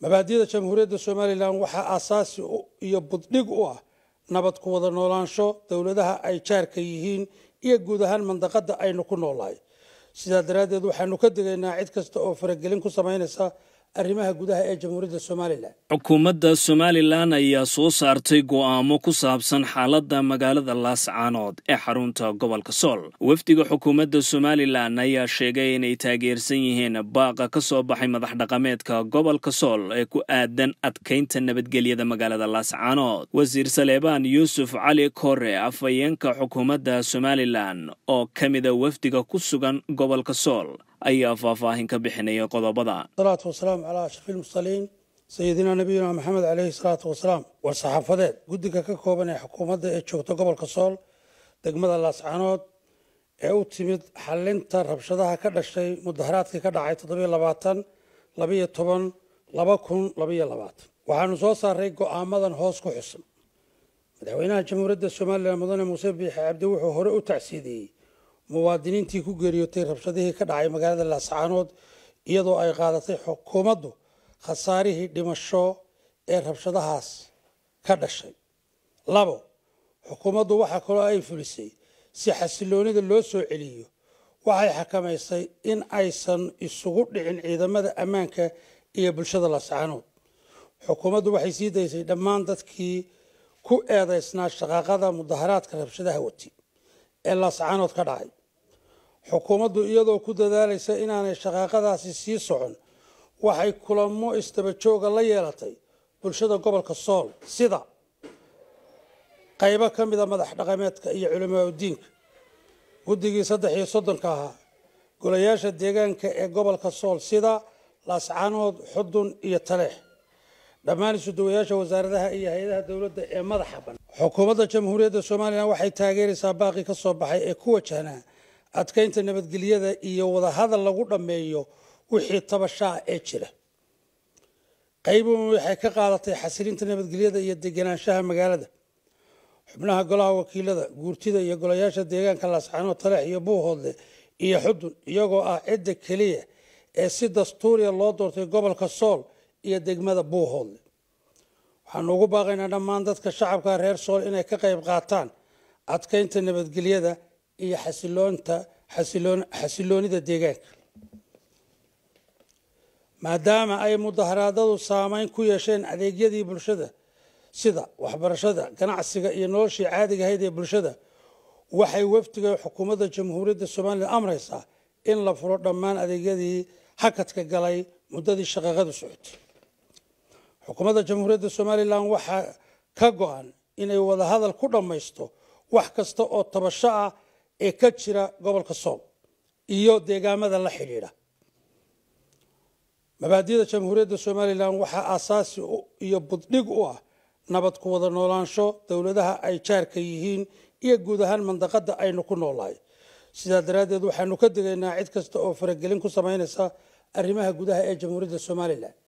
mabaadida jamhuuriyadda somalilan waxaa aasaasi iyo buddhig u ah nabad ku wada noolaansho dowladaha ay jaarka yihiin iyo guud ahaan mandaqadda aynu ku noolnahay sidaa daraaddeed waxaanu ka degaynaa cid kasta oo faragelin ku samaynaysa arrimaha gudaha ee jamhuuriyadda somalilan xukuumadda somalilan ayaa soo saartay go'aamo ku saabsan xaaladda magaalada laascaanood ee xarunta gobolka sool wafdiga xukuumadda somalilan ayaa sheegay inay taageersan yihiin baaqa ka soo baxay madax dhaqameedka gobolka sool ee ku aadan adkaynta nabadgelyada magaalada laascaanood wasiir saleebaan yuusuf cali kore afhayeenka xukuumadda somalilan oo ka mida wafdiga ku sugan gobolka sool ayaa faahfaahin ka bixinaya qodobada salaatu wasalaamu calaa ashrafi lmursaliin sayidinaa nabiyuna maxamed caleyhi salaatu wasalaam war saxaafadeed guddiga ka kooban ee xukuumadda ee joogta gobolka sool degmada laascanood ee u timid xalinta rabshadaha ka dhashay mudaharaadkii ka dhacay toddobiyo labaatan labiyo toban laba kun labiyo labaatan waxaanu soo saaray go-aamadan hoos ku xusan madaxweynaha jamhuuriyadda somalilan mudane muuse biixi cabdi wuxuu hore u tacsiidiyey muwaadiniintii ku geeriyootay rabshadihii ka dhacay magaalada laascaanood iyadoo ay qaadatay xukuumaddu khasaarihii dhimasho ee rabshadahaas ka dhashay labo xukuumaddu waxaa kaloo ay fulisay si xasiloonida loo soo celiyo waxay xakamaysay in aysan isugu dhicin ciidamada ammaanka iyo bulshada laascaanood xukuumaddu waxay sii daysay dhammaan dadkii ku eedaysnaa shaqaaqada mudaharaadka rabshadaha wati ee laascaanood ka dhacay xukuumaddu iyadoo ku dadaalaysa inaanay shaqaaqadaasi sii socon waxay kulamo istabajooga la yeelatay bulshada gobolka sool sida qaybo ka mida madax dhaqameedka iyo culimaaudiinka guddigii saddex iyo soddonka ahaa golayaasha deegaanka ee gobolka sool sida laascaanood xudun iyo taleex dhammaan isuduwayaasha wasaaradaha iyo hay-adaha dowladda ee madaxa bannaan xukuumadda jamhuuriyadda somalilan waxay taageeraysaa baaqii ka soo baxay ee ku wajahnaa adkaynta nabadgelyada iyo wadahadal lagu dhammeeyo wixii tabashaa ee jira qayban waxay ka qaadatay xasilinta nabadgelyada iyo deganaanshaha magaalada xubnaha golaha wakiilada guurtida iyo golayaasha deegaanka laascaanood taleex iyo buuhoodle iyo xudun iyagoo ah cidda keliya ee si dastuuriya loo doortay gobolka sool iyo degmada buuhoodle waxaanu ugu baaqaynaa dhammaan dadka shacabka reer sool inay ka qayb qaataan adkaynta nabadgelyada iyo xasiloonta xasiloon xasiloonida deegaanka maadaama ay mudaharaadadu saameyn ku yeesheen adeegyadii bulshada sida waxbarashada ganacsiga iyo noloshii caadiga ahayd ee bulshada waxay wafdiga xukuumadda jamhuuriyadda somalilan amraysaa in la furo dhammaan adeegyadii hakadka galay muddadii shaqaqadu socotay xukuumadda jamhuuriyadda somalilan waxaa ka go-an inay wadahadal ku dhammaysto wax kasta oo tabasho ah ee ka jira gobolka sool iyo deegaamada la xidhiidha mabaadida jamhuuriyadda somalilan waxaa aasaasi iyo buddhig u ah nabad ku wada noolaansho dowladaha ay jaarka yihiin iyo guud ahaan mandaqadda aynu ku noolahay sidaa daraaddeed waxaanu ka degaynaa cid kasta oo faragelin ku samaynaysa arrimaha gudaha ee jamhuuriyadda somalilan